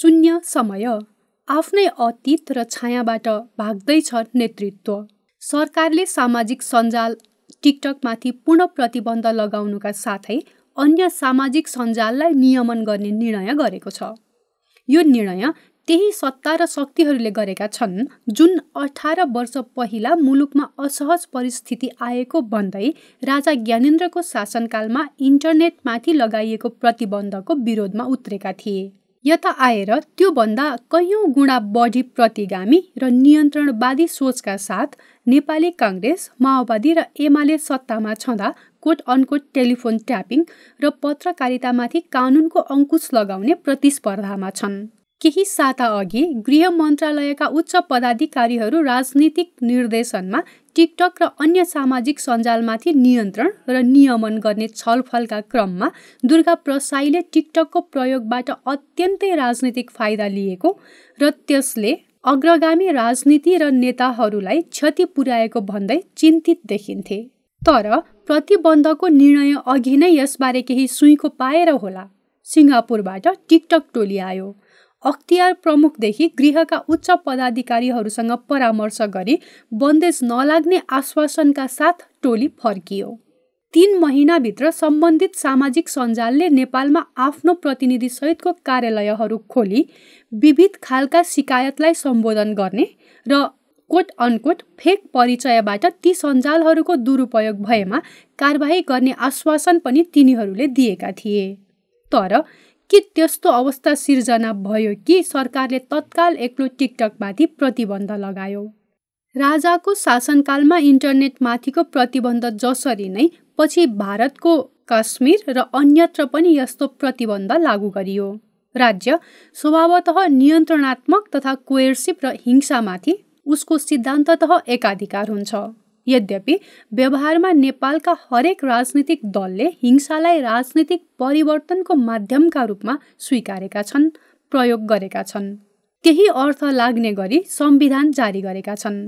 शून्य समय आफ्नै अतीत र छायाबाट भाग्दैछ नेतृत्व सरकारले सामाजिक सञ्जाल टिकटकमाथि पूर्ण प्रतिबन्ध लगाउनुका साथै अन्य सामाजिक सञ्जाललाई नियमन गर्ने निर्णय गरेको छ यो निर्णय त्यही सत्ता र शक्तिहरूले गरेका छन् जुन अठार वर्ष पहिला मुलुकमा असहज परिस्थिति आएको भन्दै राजा ज्ञानेन्द्रको शासनकालमा इन्टरनेटमाथि लगाइएको प्रतिबन्धको विरोधमा उत्रेका थिए यता आएर त्योभन्दा कैयौँ गुणा बढी प्रतिगामी र नियन्त्रणवादी सोचका साथ नेपाली काङ्ग्रेस माओवादी र एमाले सत्तामा छँदा कोट अनकोट टेलिफोन ट्यापिङ र पत्रकारितामाथि कानुनको अङ्कुश लगाउने प्रतिस्पर्धामा छन् केही साताअघि गृह मन्त्रालयका उच्च पदाधिकारीहरू राजनीतिक निर्देशनमा टिकटक र अन्य सामाजिक सञ्जालमाथि नियन्त्रण र नियमन गर्ने छलफलका क्रममा दुर्गा प्रसाईले टिकटकको प्रयोगबाट अत्यन्तै राजनीतिक फाइदा लिएको र त्यसले अग्रगामी राजनीति र नेताहरूलाई क्षति पुर्याएको भन्दै चिन्तित देखिन्थे तर प्रतिबन्धको निर्णय अघि नै यसबारे केही सुइँको पाएर होला सिङ्गापुरबाट टिकटक टोली आयो अख्तियार प्रमुखदेखि गृहका उच्च पदाधिकारीहरूसँग परामर्श गरी बन्देज नलाग्ने आश्वासनका साथ टोली फर्कियो तीन महिनाभित्र सम्बन्धित सामाजिक सञ्जालले नेपालमा आफ्नो प्रतिनिधिसहितको कार्यालयहरू खोली विविध खालका सिकायतलाई सम्बोधन गर्ने र कोट अनकोट फेक परिचयबाट ती सञ्जालहरूको दुरुपयोग भएमा कारवाही गर्ने आश्वासन पनि तिनीहरूले दिएका थिए तर के त्यस्तो अवस्था सिर्जना भयो कि सरकारले तत्काल एक्लो टिकटकमाथि प्रतिबन्ध लगायो राजाको शासनकालमा इन्टरनेटमाथिको प्रतिबन्ध जसरी नै पछि भारतको काश्मीर र अन्यत्र पनि यस्तो प्रतिबन्ध लागू गरियो राज्य स्वभावत नियन्त्रणात्मक तथा कोयरसिप र हिंसामाथि उसको सिद्धान्तत एकाधिकार हुन्छ यद्यपि व्यवहारमा नेपालका हरेक राजनीतिक दलले हिंसालाई राजनीतिक परिवर्तनको माध्यमका रूपमा स्वीकारेका छन् प्रयोग गरेका छन् त्यही अर्थ लाग्ने गरी संविधान जारी गरेका छन्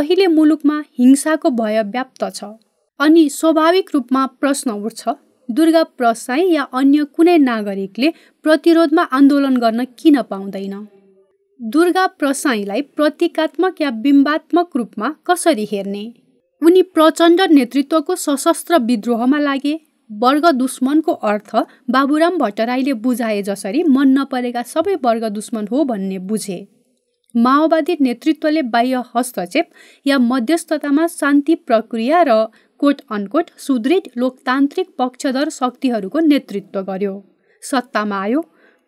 अहिले मुलुकमा हिंसाको भय व्याप्त छ अनि स्वाभाविक रूपमा प्रश्न उठ्छ दुर्गा प्रसाई या अन्य कुनै नागरिकले प्रतिरोधमा आन्दोलन गर्न किन पाउँदैन दुर्गा प्रसाईलाई प्रतीकात्मक या बिम्बात्मक रूपमा कसरी हेर्ने उनी प्रचण्ड नेतृत्वको सशस्त्र विद्रोहमा लागे वर्ग दुश्मनको अर्थ बाबुराम भट्टराईले बुझाए जसरी मन नपरेका सबै वर्ग दुश्मन हो भन्ने बुझे माओवादी नेतृत्वले बाह्य हस्तक्षेप या मध्यस्थतामा शान्ति प्रक्रिया र कोट अनकोट सुदृढ लोकतान्त्रिक पक्षधर शक्तिहरूको नेतृत्व गर्यो सत्तामा आयो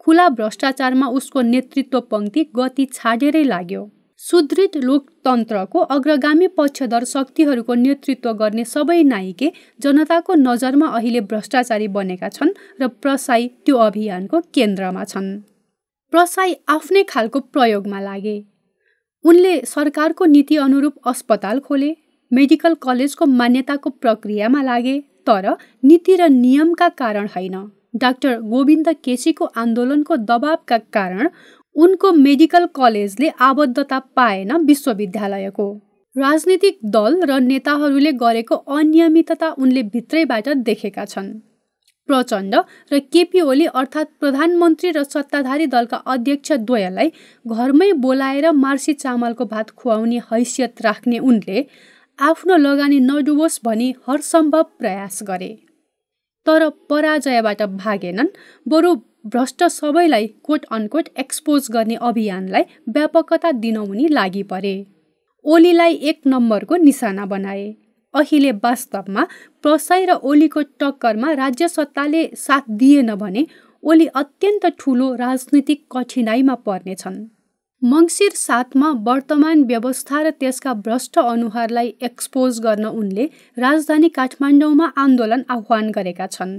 खुला भ्रष्टाचारमा उसको नेतृत्व पङ्क्ति गति छाडेरै लाग्यो सुदृढ लोकतन्त्रको अग्रगामी पक्षधर शक्तिहरूको नेतृत्व गर्ने सबै नायिके जनताको नजरमा अहिले भ्रष्टाचारी बनेका छन् र प्रसाई त्यो अभियानको केन्द्रमा छन् प्रसाई आफ्नै खालको प्रयोगमा लागे उनले सरकारको नीति अनुरूप अस्पताल खोले मेडिकल कलेजको मान्यताको प्रक्रियामा लागे तर नीति र नियमका कारण होइन डाक्टर गोविन्द केसीको आन्दोलनको दबावका कारण उनको मेडिकल कलेजले आबद्धता पाएन विश्वविद्यालयको राजनीतिक दल र नेताहरूले गरेको अनियमितता उनले भित्रैबाट देखेका छन् प्रचण्ड र केपी ओली अर्थात् प्रधानमन्त्री र सत्ताधारी दलका अध्यक्ष अध्यक्षद्वयलाई घरमै बोलाएर मार्सी चामलको भात खुवाउने हैसियत राख्ने उनले आफ्नो लगानी नडुबोस् भनी हरसम्भव प्रयास गरे तर पराजयबाट भागेनन् बरु भ्रष्ट सबैलाई कोट अनकोट एक्सपोज गर्ने अभियानलाई व्यापकता दिनहुने लागि परे ओलीलाई एक नम्बरको निशाना बनाए अहिले वास्तवमा प्रसाई र ओलीको टक्करमा राज्य सत्ताले साथ दिएन भने ओली अत्यन्त ठुलो राजनीतिक कठिनाइमा पर्नेछन् मङ्सिर साथमा वर्तमान व्यवस्था र त्यसका भ्रष्ट अनुहारलाई एक्सपोज गर्न उनले राजधानी काठमाडौँमा आन्दोलन आह्वान गरेका छन्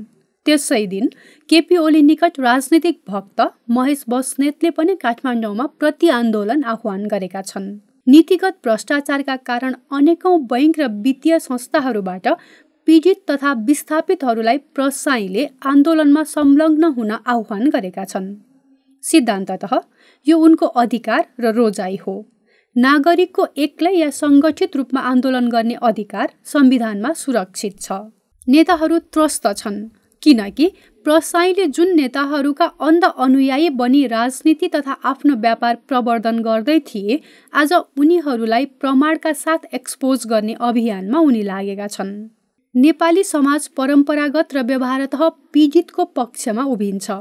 त्यसै दिन केपी ओली निकट राजनीतिक भक्त महेश बस्नेतले पनि काठमाडौँमा प्रतिआन्दोलन आह्वान गरेका छन् नीतिगत भ्रष्टाचारका कारण अनेकौँ बैङ्क र वित्तीय संस्थाहरूबाट पीडित तथा विस्थापितहरूलाई प्रसाईले आन्दोलनमा संलग्न हुन आह्वान गरेका छन् सिद्धान्तत यो उनको अधिकार र रोजाइ हो नागरिकको एक्लै या सङ्गठित रूपमा आन्दोलन गर्ने अधिकार संविधानमा सुरक्षित छ नेताहरू त्रस्त छन् किनकि प्रसाईले जुन नेताहरूका अन्ध अनुयायी बनी राजनीति तथा आफ्नो व्यापार प्रवर्धन गर्दै थिए आज उनीहरूलाई प्रमाणका साथ एक्सपोज गर्ने अभियानमा उनी लागेका छन् नेपाली समाज परम्परागत र व्यवहारत पीडितको पक्षमा उभिन्छ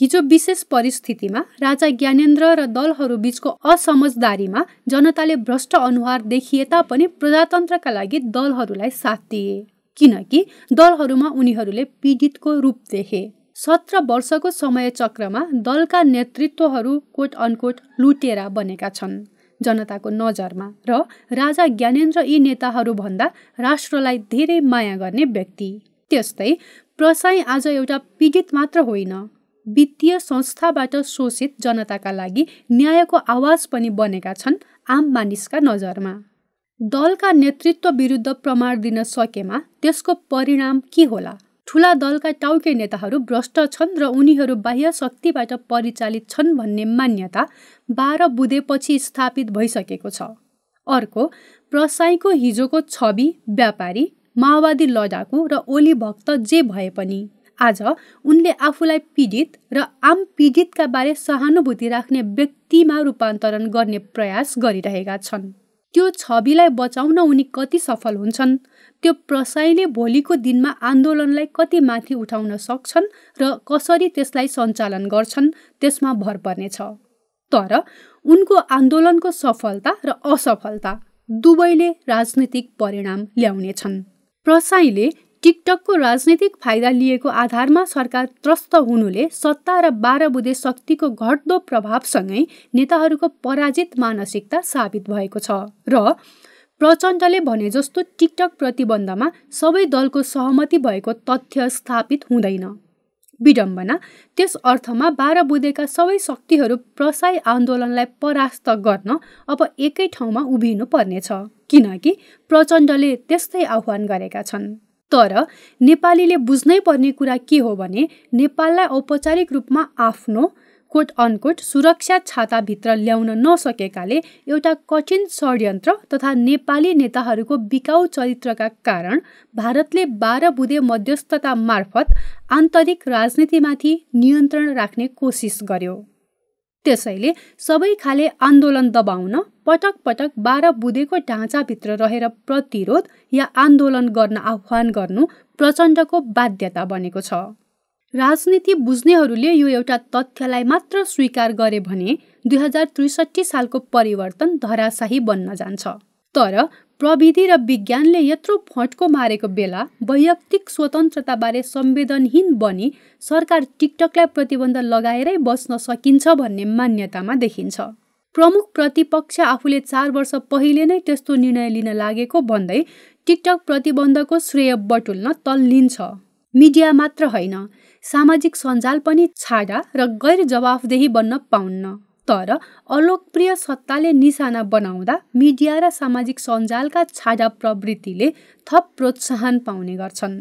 हिजो विशेष परिस्थितिमा राजा ज्ञानेन्द्र र दलहरू दलहरूबीचको असमझदारीमा जनताले भ्रष्ट अनुहार देखिए तापनि प्रजातन्त्रका लागि दलहरूलाई साथ दिए किनकि दलहरूमा उनीहरूले पीडितको रूप देखे सत्र वर्षको समयचक्रमा दलका नेतृत्वहरू कोट अनकोट लुटेरा बनेका छन् जनताको नजरमा र राजा ज्ञानेन्द्र यी नेताहरूभन्दा राष्ट्रलाई धेरै माया गर्ने व्यक्ति त्यस्तै प्रसाई आज एउटा पीडित मात्र होइन वित्तीय संस्थाबाट शोषित जनताका लागि न्यायको आवाज पनि बनेका छन् आम मानिसका नजरमा दलका नेतृत्व विरुद्ध प्रमाण दिन सकेमा त्यसको परिणाम के होला ठुला दलका टाउके नेताहरू भ्रष्ट छन् र उनीहरू बाह्य शक्तिबाट परिचालित छन् भन्ने मान्यता बाह्र बुधेपछि स्थापित भइसकेको छ अर्को प्रसाईको हिजोको छवि व्यापारी माओवादी लडाकु र ओली भक्त जे भए पनि आज उनले आफूलाई पीडित र आम पीडितका बारे सहानुभूति राख्ने व्यक्तिमा रूपान्तरण गर्ने प्रयास गरिरहेका छन् त्यो छविलाई बचाउन उनी कति सफल हुन्छन् त्यो प्रसाईले भोलिको दिनमा आन्दोलनलाई कति माथि उठाउन सक्छन् र कसरी त्यसलाई सञ्चालन गर्छन् त्यसमा भर पर्नेछ तर उनको आन्दोलनको सफलता र असफलता दुवैले राजनीतिक परिणाम ल्याउनेछन् प्रसाईले टिकटकको राजनैतिक फाइदा लिएको आधारमा सरकार त्रस्त हुनुले सत्ता र बाह्र बुधे शक्तिको घट्दो प्रभावसँगै नेताहरूको पराजित मानसिकता साबित भएको छ र प्रचण्डले भने जस्तो टिकटक प्रतिबन्धमा सबै दलको सहमति भएको तथ्य स्थापित हुँदैन विडम्बना त्यस अर्थमा बाह्र बुधेका सबै शक्तिहरू प्रसाई आन्दोलनलाई परास्त गर्न अब एकै ठाउँमा उभिनु पर्नेछ किनकि प्रचण्डले त्यस्तै आह्वान गरेका छन् तर नेपालीले बुझ्नै पर्ने कुरा के हो भने नेपाललाई औपचारिक रूपमा आफ्नो कोट अनकोट सुरक्षा छाताभित्र ल्याउन नसकेकाले एउटा कठिन षड्यन्त्र तथा नेपाली नेताहरूको बिकाउ चरित्रका कारण भारतले बाह्र बुधे मध्यस्थता मार्फत आन्तरिक राजनीतिमाथि नियन्त्रण राख्ने कोसिस गर्यो त्यसैले सबै खाले आन्दोलन दबाउन पटक पटक बाह्र बुधेको ढाँचाभित्र रहेर प्रतिरोध या आन्दोलन गर्न आह्वान गर्नु प्रचण्डको बाध्यता बनेको छ राजनीति बुझ्नेहरूले यो एउटा तथ्यलाई मात्र स्वीकार गरे भने दुई हजार त्रिसठी सालको परिवर्तन धराशाही बन्न जान्छ तर प्रविधि र विज्ञानले यत्रो फड्को मारेको बेला वैयक्तिक स्वतन्त्रताबारे संवेदनहीन बनी सरकार टिकटकलाई प्रतिबन्ध लगाएरै बस्न सकिन्छ भन्ने मान्यतामा देखिन्छ प्रमुख प्रतिपक्ष आफूले चार वर्ष पहिले नै त्यस्तो निर्णय लिन लागेको भन्दै टिकटक प्रतिबन्धको श्रेय बटुल्न तल्लिन्छ मिडिया मात्र होइन सामाजिक सञ्जाल पनि छाडा र गैर जवाफदेही बन्न पाउन्न तर अलोकप्रिय सत्ताले निशाना बनाउँदा मिडिया र सामाजिक सञ्जालका छाडा प्रवृत्तिले थप प्रोत्साहन पाउने गर्छन्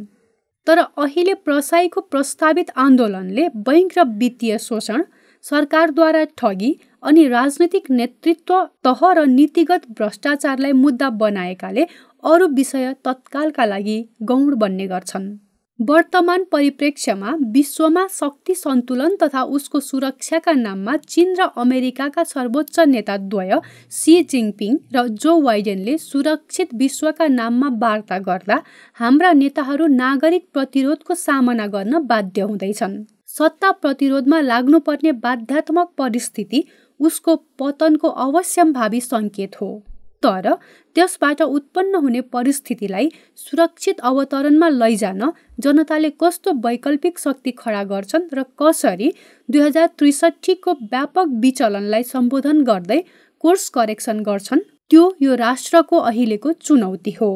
तर अहिले प्रसाईको प्रस्तावित आन्दोलनले बैङ्क र वित्तीय शोषण सरकारद्वारा ठगी अनि राजनैतिक नेतृत्व तह र नीतिगत भ्रष्टाचारलाई मुद्दा बनाएकाले अरू विषय तत्कालका लागि गौण बन्ने गर्छन् वर्तमान परिप्रेक्ष्यमा विश्वमा शक्ति सन्तुलन तथा उसको सुरक्षाका नाममा चीन र अमेरिकाका सर्वोच्च नेताद्वय सी जिङपिङ र जो बाइडेनले सुरक्षित विश्वका नाममा वार्ता गर्दा हाम्रा नेताहरू नागरिक प्रतिरोधको सामना गर्न बाध्य हुँदैछन् सत्ता प्रतिरोधमा लाग्नुपर्ने बाध्यात्मक परिस्थिति उसको पतनको अवश्यम्भावी सङ्केत हो तर त्यसबाट उत्पन्न हुने परिस्थितिलाई सुरक्षित अवतरणमा लैजान जनताले कस्तो वैकल्पिक शक्ति खडा गर्छन् र कसरी दुई हजार त्रिसठीको व्यापक विचलनलाई सम्बोधन गर्दै कोर्स करेक्सन गर्छन् त्यो यो राष्ट्रको अहिलेको चुनौती हो